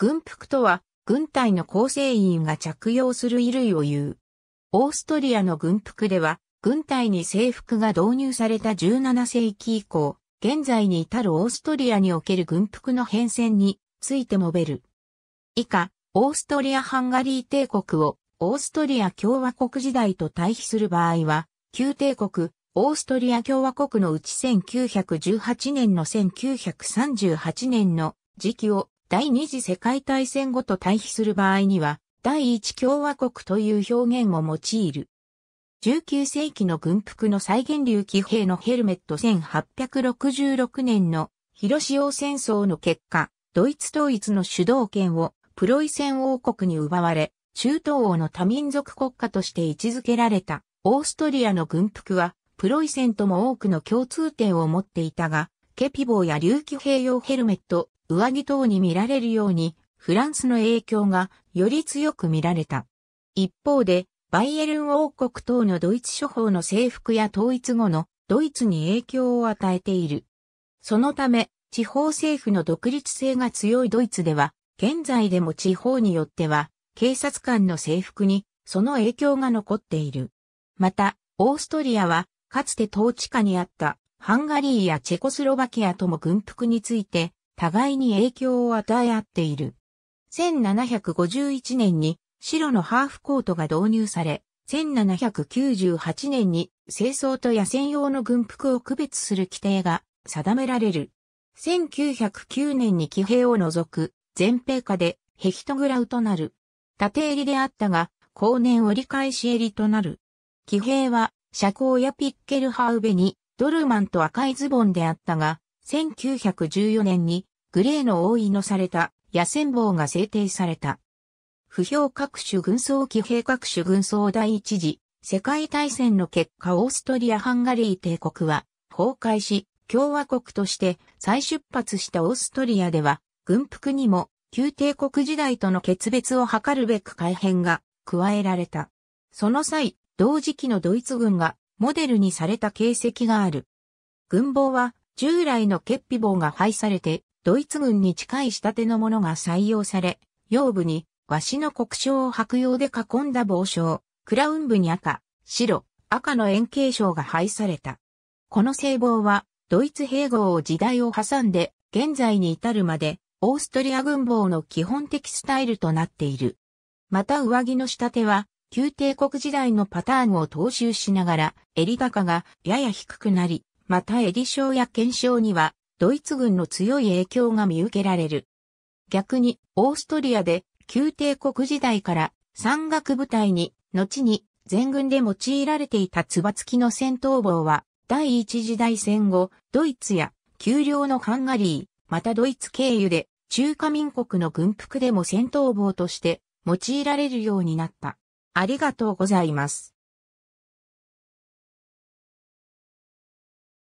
軍服とは、軍隊の構成員が着用する衣類を言う。オーストリアの軍服では、軍隊に制服が導入された17世紀以降、現在に至るオーストリアにおける軍服の変遷について述べる。以下、オーストリア・ハンガリー帝国をオーストリア共和国時代と対比する場合は、旧帝国、オーストリア共和国のうち1918年の1938年の時期を第二次世界大戦後と対比する場合には、第一共和国という表現を用いる。19世紀の軍服の再現流騎兵のヘルメット1866年の広潮戦争の結果、ドイツ統一の主導権をプロイセン王国に奪われ、中東欧の多民族国家として位置づけられたオーストリアの軍服はプロイセンとも多くの共通点を持っていたが、ケピボーや流騎兵用ヘルメット上着等に見られるように、フランスの影響がより強く見られた。一方で、バイエルン王国等のドイツ諸法の征服や統一後のドイツに影響を与えている。そのため、地方政府の独立性が強いドイツでは、現在でも地方によっては、警察官の制服にその影響が残っている。また、オーストリアは、かつて統治下にあったハンガリーやチェコスロバキアとも軍服について互いに影響を与え合っている。1751年に白のハーフコートが導入され、1798年に清掃と野戦用の軍服を区別する規定が定められる。1909年に騎兵を除く全兵下でヘヒトグラウとなる。縦襟であったが、後年折り返し襟となる。騎兵は、社交やピッケルハウベに、ドルマンと赤いズボンであったが、1914年に、グレーの覆いのされた野戦棒が制定された。不評各種軍装騎兵各種軍装第一次世界大戦の結果オーストリア・ハンガリー帝国は崩壊し共和国として再出発したオーストリアでは軍服にも旧帝国時代との決別を図るべく改変が加えられた。その際、同時期のドイツ軍がモデルにされた形跡がある。軍帽は従来のケッピ棒が廃されてドイツ軍に近い仕立てのものが採用され、腰部に和紙の国章を白用で囲んだ帽章、クラウン部に赤、白、赤の円形章が配された。この聖望は、ドイツ併合を時代を挟んで、現在に至るまで、オーストリア軍帽の基本的スタイルとなっている。また上着の仕立ては、旧帝国時代のパターンを踏襲しながら、襟高がやや低くなり、また襟章や剣章にはドイツ軍の強い影響が見受けられる。逆に、オーストリアで旧帝国時代から山岳部隊に、後に全軍で用いられていた唾付きの戦闘棒は、第一次大戦後、ドイツや丘陵のハンガリー、またドイツ経由で中華民国の軍服でも戦闘棒として用いられるようになった。ありがとうございます。